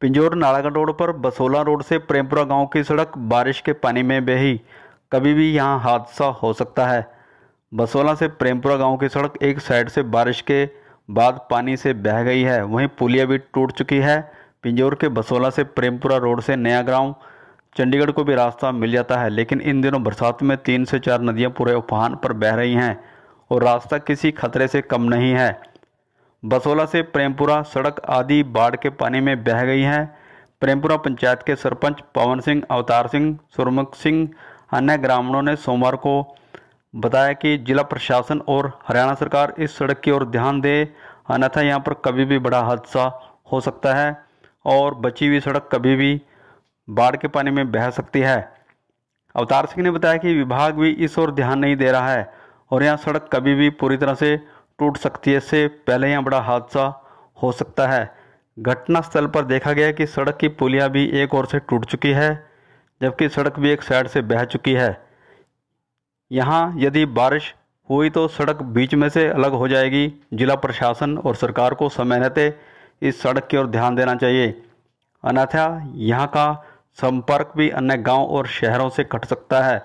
Pinjore Nalagarh road पर बसोला road से प्रेमपुरा गांव की सड़क बारिश के पानी में बही कभी भी यहां हादसा हो सकता है बसोला से प्रेमपुरा गांव की सड़क एक साइड से बारिश के बाद पानी से बह गई है वहीं पुलिया भी टूट चुकी है पिंजोर के बसोला से प्रेमपुरा रोड से नया ग्राम चंडीगढ़ को भी रास्ता मिल जाता है लेकिन इन दिनों बरसात में तीन से चार नदियाँ पूरे उफान पर बह रही हैं और रास्ता किसी खतरे से कम नहीं है बसोला से प्रेमपुरा सड़क आदि बाढ़ के पानी में बह गई हैं प्रेमपुरा पंचायत के सरपंच पवन सिंह अवतार सिंह सुरमुख सिंह अन्य ग्रामीणों ने सोमवार को बताया कि जिला प्रशासन और हरियाणा सरकार इस सड़क की ओर ध्यान दे अन्यथा यहाँ पर कभी भी बड़ा हादसा हो सकता है और बची हुई सड़क कभी भी बाढ़ के पानी में बह सकती है अवतार सिंह ने बताया कि विभाग भी इस ओर ध्यान नहीं दे रहा है और यहाँ सड़क कभी भी पूरी तरह से टूट सकती है इससे पहले यहाँ बड़ा हादसा हो सकता है घटनास्थल पर देखा गया कि सड़क की पुलिया भी एक ओर से टूट चुकी है जबकि सड़क भी एक साइड से बह चुकी है यहाँ यदि बारिश हुई तो सड़क बीच में से अलग हो जाएगी जिला प्रशासन और सरकार को समय रहते इस सड़क की ओर ध्यान देना चाहिए अन्यथा यहाँ का संपर्क भी अन्य गांव और शहरों से कट सकता है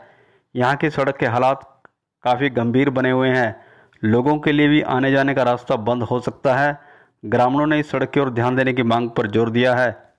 यहाँ की सड़क के हालात काफ़ी गंभीर बने हुए हैं लोगों के लिए भी आने जाने का रास्ता बंद हो सकता है ग्रामीणों ने इस सड़क की ओर ध्यान देने की मांग पर जोर दिया है